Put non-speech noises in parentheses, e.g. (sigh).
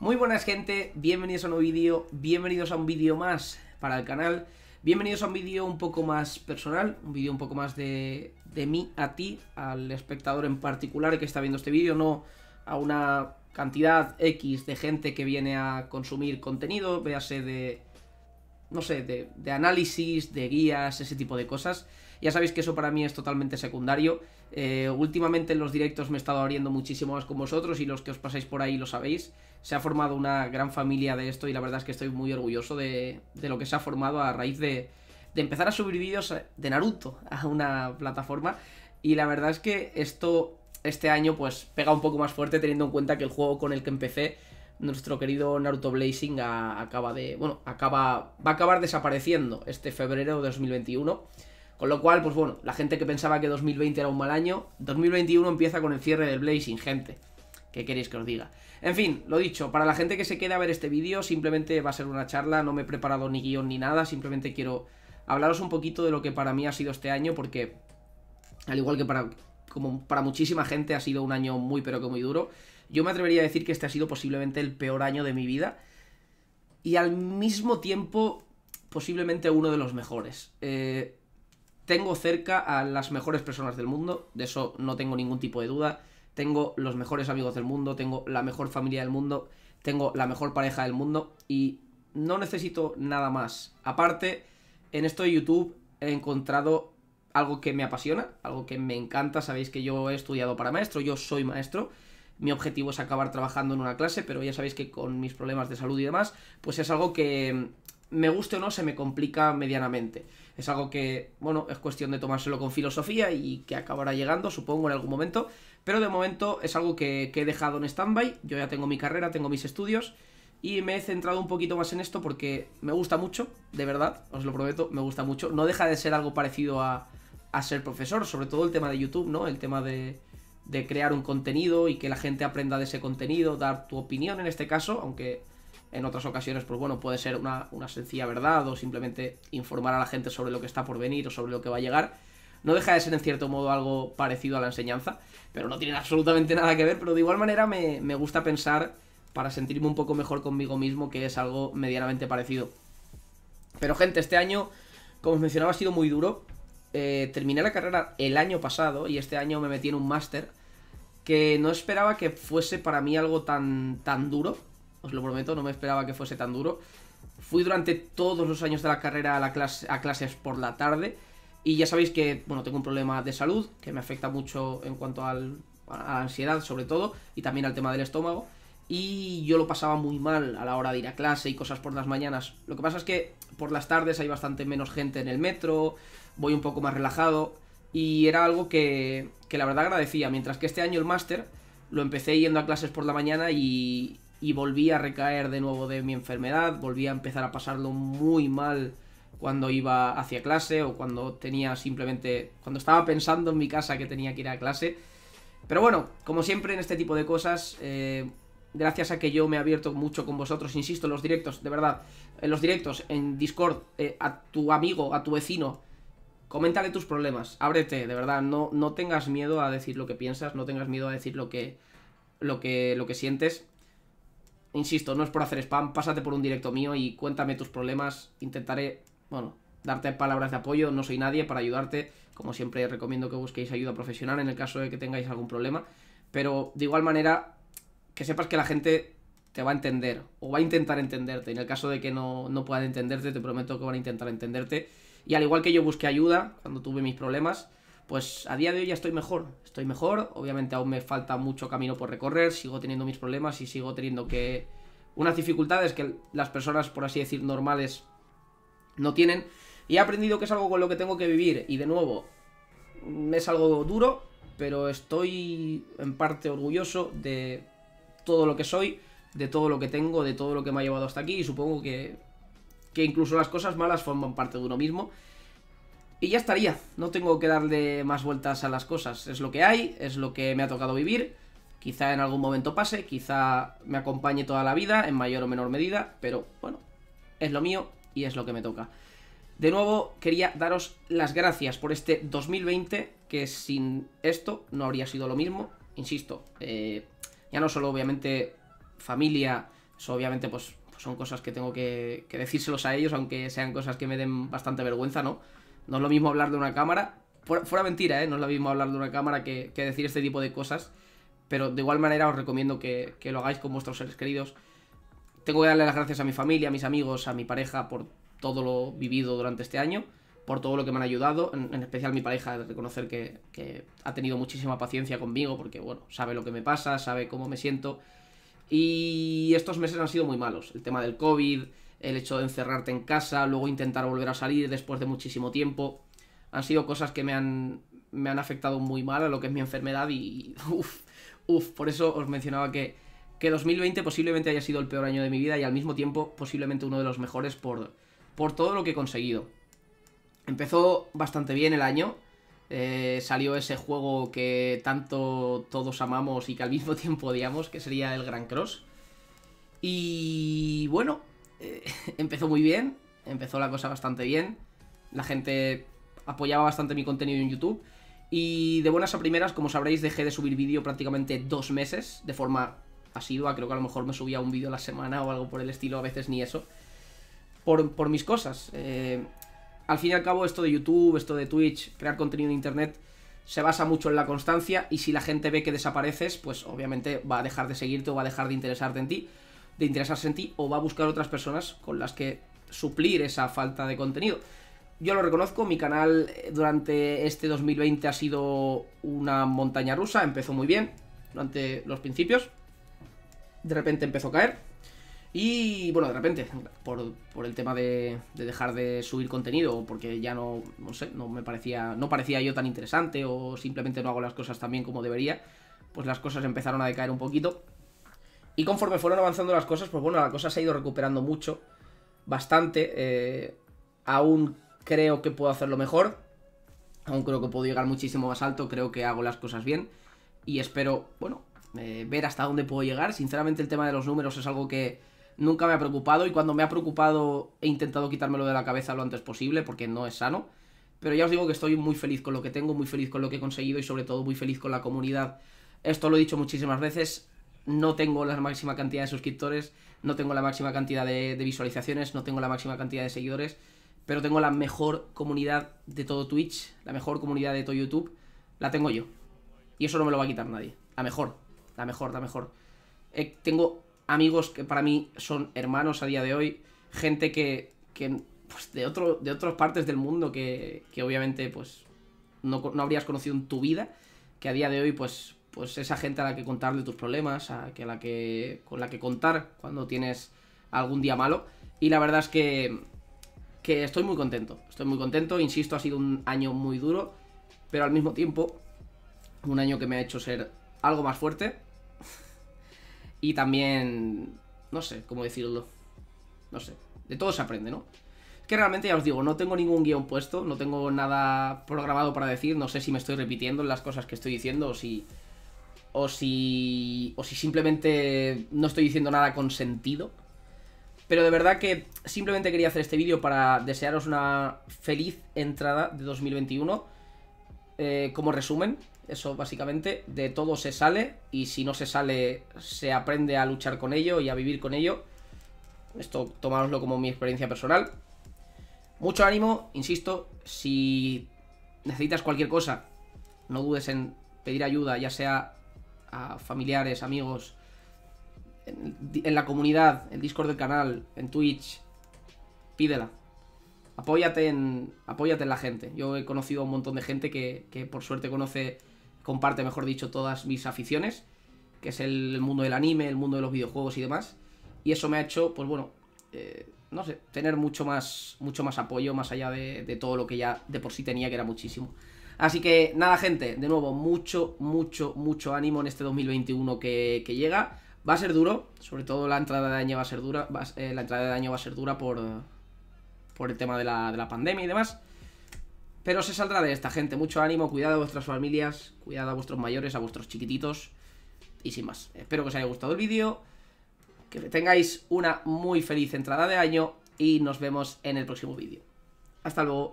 Muy buenas gente, bienvenidos a un nuevo vídeo, bienvenidos a un vídeo más para el canal Bienvenidos a un vídeo un poco más personal, un vídeo un poco más de, de mí a ti, al espectador en particular que está viendo este vídeo No a una cantidad X de gente que viene a consumir contenido, véase de, no sé, de, de análisis, de guías, ese tipo de cosas ya sabéis que eso para mí es totalmente secundario. Eh, últimamente en los directos me he estado abriendo muchísimo más con vosotros y los que os pasáis por ahí lo sabéis. Se ha formado una gran familia de esto y la verdad es que estoy muy orgulloso de, lo que se ha formado a raíz de, empezar a subir vídeos de Naruto a una plataforma. Y la verdad es que esto este año pues pega un poco más fuerte teniendo en cuenta que el juego con el que empecé nuestro querido Naruto Blazing acaba de bueno acaba va a acabar desapareciendo este febrero de 2021 con lo cual, pues bueno, la gente que pensaba que 2020 era un mal año, 2021 empieza con el cierre del Blazing, gente. ¿Qué queréis que os diga? En fin, lo dicho, para la gente que se quede a ver este vídeo, simplemente va a ser una charla, no me he preparado ni guión ni nada, simplemente quiero hablaros un poquito de lo que para mí ha sido este año, porque al igual que para, como para muchísima gente ha sido un año muy pero que muy duro, yo me atrevería a decir que este ha sido posiblemente el peor año de mi vida y al mismo tiempo posiblemente uno de los mejores. Eh, tengo cerca a las mejores personas del mundo, de eso no tengo ningún tipo de duda. Tengo los mejores amigos del mundo, tengo la mejor familia del mundo, tengo la mejor pareja del mundo y no necesito nada más. Aparte, en esto de YouTube he encontrado algo que me apasiona, algo que me encanta. Sabéis que yo he estudiado para maestro, yo soy maestro. Mi objetivo es acabar trabajando en una clase, pero ya sabéis que con mis problemas de salud y demás, pues es algo que, me guste o no, se me complica medianamente. Es algo que, bueno, es cuestión de tomárselo con filosofía y que acabará llegando, supongo, en algún momento. Pero de momento es algo que, he dejado en stand-by. Yo ya tengo mi carrera, tengo mis estudios. Y me he centrado un poquito más en esto porque me gusta mucho, de verdad, os lo prometo, me gusta mucho. No deja de ser algo parecido a, ser profesor, sobre todo el tema de YouTube, ¿no? El tema de, de crear un contenido y que la gente aprenda de ese contenido, dar tu opinión en este caso, aunque en otras ocasiones, pues bueno, puede ser una, sencilla verdad o simplemente informar a la gente sobre lo que está por venir o sobre lo que va a llegar. No deja de ser en cierto modo algo parecido a la enseñanza, pero no tiene (laughs) absolutamente nada que ver, pero de igual manera me, gusta pensar para sentirme un poco mejor conmigo mismo que es algo medianamente parecido. Pero gente, este año, como os mencionaba, ha sido muy duro. Eh, terminé la carrera el año pasado y este año me metí en un máster que no esperaba que fuese para mí algo tan, tan duro os lo prometo, no me esperaba que fuese tan duro. Fui durante todos los años de la carrera a, a clases por la tarde y ya sabéis que, bueno, tengo un problema de salud que me afecta mucho en cuanto a la ansiedad sobre todo y también al tema del estómago y yo lo pasaba muy mal a la hora de ir a clase y cosas por las mañanas. Lo que pasa es que por las tardes hay bastante menos gente en el metro, voy un poco más relajado y era algo que la verdad agradecía, mientras que este año el máster lo empecé yendo a clases por la mañana y, y volví a recaer de nuevo de mi enfermedad, volví a empezar a pasarlo muy mal cuando iba hacia clase o cuando tenía simplemente, cuando estaba pensando en mi casa que tenía que ir a clase. Pero bueno, como siempre en este tipo de cosas, eh, gracias a que yo me he abierto mucho con vosotros, insisto, en los directos, de verdad, en eh, los directos, en Discord, eh, a tu amigo, a tu vecino, coméntale tus problemas, ábrete, de verdad, no, no tengas miedo a decir lo que piensas, no tengas miedo a decir lo que, lo que, lo que sientes insisto, no es por hacer spam, pásate por un directo mío y cuéntame tus problemas, intentaré, bueno, darte palabras de apoyo, no soy nadie para ayudarte, como siempre recomiendo que busquéis ayuda profesional en el caso de que tengáis algún problema, pero de igual manera que sepas que la gente te va a entender o va a intentar entenderte, en el caso de que no, no puedan entenderte, te prometo que van a intentar entenderte, y al igual que yo busqué ayuda cuando tuve mis problemas, pues a día de hoy ya estoy mejor, estoy mejor, obviamente aún me falta mucho camino por recorrer, sigo teniendo mis problemas y sigo teniendo que... unas dificultades que las personas, por así decir, normales no tienen, y he aprendido que es algo con lo que tengo que vivir, y de nuevo, mm, es algo duro, pero estoy en parte orgulloso de todo lo que soy, de todo lo que tengo, de todo lo que me ha llevado hasta aquí, y supongo que, que incluso las cosas malas forman parte de uno mismo, y ya estaría, no tengo que darle más vueltas a las cosas. Es lo que hay, es lo que me ha tocado vivir. Quizá en algún momento pase, quizá me acompañe toda la vida, en mayor o menor medida, pero bueno, es lo mío y es lo que me toca. De nuevo, quería daros las gracias por este 2020, que sin esto no habría sido lo mismo. Insisto, eh, ya no solo obviamente familia, obviamente pues, pues, son cosas que tengo que decírselos a ellos, aunque sean cosas que me den bastante vergüenza, ¿no? No es lo mismo hablar de una cámara. Fuera, mentira, ¿eh? No es lo mismo hablar de una cámara que, decir este tipo de cosas. Pero de igual manera os recomiendo que, lo hagáis con vuestros seres queridos. Tengo que darle las gracias a mi familia, a mis amigos, a mi pareja por todo lo vivido durante este año, por todo lo que me han ayudado, en, especial especial mi pareja, de reconocer que, que, ha tenido muchísima paciencia conmigo, porque bueno, sabe lo que me pasa, sabe cómo me siento. Y estos meses han sido muy malos, el tema del COVID, el hecho de encerrarte en casa, luego intentar volver a salir después de muchísimo tiempo. Han sido cosas que me han, me han afectado muy mal a lo que es mi enfermedad y uff, (laughs) uff, por eso os mencionaba que, que 2020 posiblemente haya sido el peor año de mi vida y al mismo tiempo posiblemente uno de los mejores por, por todo lo que he conseguido. Empezó bastante bien el año, eh, salió ese juego que tanto todos amamos y que al mismo (laughs) tiempo odiamos, que sería el Gran Cross. Y bueno, eh, (laughs) empezó muy bien, empezó la cosa bastante bien, la gente apoyaba bastante mi contenido en YouTube y de buenas a primeras, como sabréis, dejé de subir vídeo prácticamente dos meses de forma asidua, creo que a lo mejor me subía un vídeo a la semana o algo por el estilo, a veces ni eso, por, mis cosas. Eh, al fin y al cabo, esto de YouTube, esto de Twitch, crear contenido en Internet, se basa mucho en la constancia y si la gente ve que desapareces, pues obviamente va a dejar de seguirte o va a dejar de interesarte en ti de interesarse en ti o va a buscar otras personas con las que suplir esa falta de contenido. Yo lo reconozco, mi canal eh, durante este 2020 ha sido una montaña rusa, empezó muy bien durante los principios, de repente empezó a caer y bueno, de repente, por, por el tema de, dejar de subir contenido o porque ya no, no sé, no me parecía, no parecía yo tan interesante o simplemente no hago las cosas tan bien como debería, pues las cosas empezaron a decaer un poquito y conforme fueron avanzando las cosas, pues bueno, la cosa se ha ido recuperando mucho, bastante. Eh, aún creo que puedo hacerlo mejor, aún creo que puedo llegar muchísimo más alto, creo que hago las cosas bien y espero, bueno, eh, ver hasta dónde puedo llegar. Sinceramente el tema de los números es algo que nunca me ha preocupado y cuando me ha preocupado he intentado quitármelo de la cabeza lo antes posible porque no es sano. Pero ya os digo que estoy muy feliz con lo que tengo, muy feliz con lo que he conseguido y sobre todo muy feliz con la comunidad. Esto lo he dicho muchísimas veces, no tengo la máxima cantidad de suscriptores, no tengo la máxima cantidad de, visualizaciones, no tengo la máxima cantidad de seguidores, pero tengo la mejor comunidad de todo Twitch, la mejor comunidad de todo YouTube, la tengo yo. Y eso no me lo va a quitar nadie. La mejor, la mejor, la mejor. Eh, tengo amigos que para mí son hermanos a día de hoy, gente que, que pues de, otro, de otras partes del mundo que, obviamente pues no, no habrías conocido en tu vida, que a día de hoy pues pues esa gente a la que contarle tus problemas, a, que la que, con la que contar cuando tienes algún día malo. Y la verdad es que, estoy muy contento, estoy muy contento, insisto, ha sido un año muy duro, pero al mismo tiempo un año que me ha hecho ser algo más fuerte (laughs) y también, no sé cómo decirlo, no sé, de todo se aprende, ¿no? que realmente ya os digo, no tengo ningún guión puesto, no tengo nada programado para decir, no sé si me estoy repitiendo las cosas que estoy diciendo o si, o si, o si simplemente no estoy diciendo nada con sentido. Pero de verdad que simplemente quería hacer este vídeo para desearos una feliz entrada de 2021. Eh, como resumen, eso básicamente, de todo se sale y si no se sale se aprende a luchar con ello y a vivir con ello. Esto tomároslo como mi experiencia personal. Mucho ánimo, insisto, si necesitas cualquier cosa, no dudes en pedir ayuda, ya sea a familiares, amigos, en, la comunidad, en Discord del canal, en Twitch, pídela. Apóyate en, apóyate en la gente. Yo he conocido a un montón de gente que, por suerte conoce, comparte, mejor dicho, todas mis aficiones, que es el mundo del anime, el mundo de los videojuegos y demás. Y eso me ha hecho, pues bueno, eh, no sé, tener mucho más, mucho más apoyo, más allá de todo lo que ya de por sí tenía, que era muchísimo. Así que nada, gente, de nuevo, mucho, mucho, mucho ánimo en este 2021 que, llega. Va a ser duro, sobre todo la entrada de año va a ser dura, eh, la entrada de año va a ser dura por, por el tema de la, de la pandemia y demás. Pero se saldrá de esta, gente. Mucho ánimo, cuidado a vuestras familias, cuidado a vuestros mayores, a vuestros chiquititos. Y sin más, espero que os haya gustado el vídeo, que tengáis una muy feliz entrada de año y nos vemos en el próximo vídeo. Hasta luego.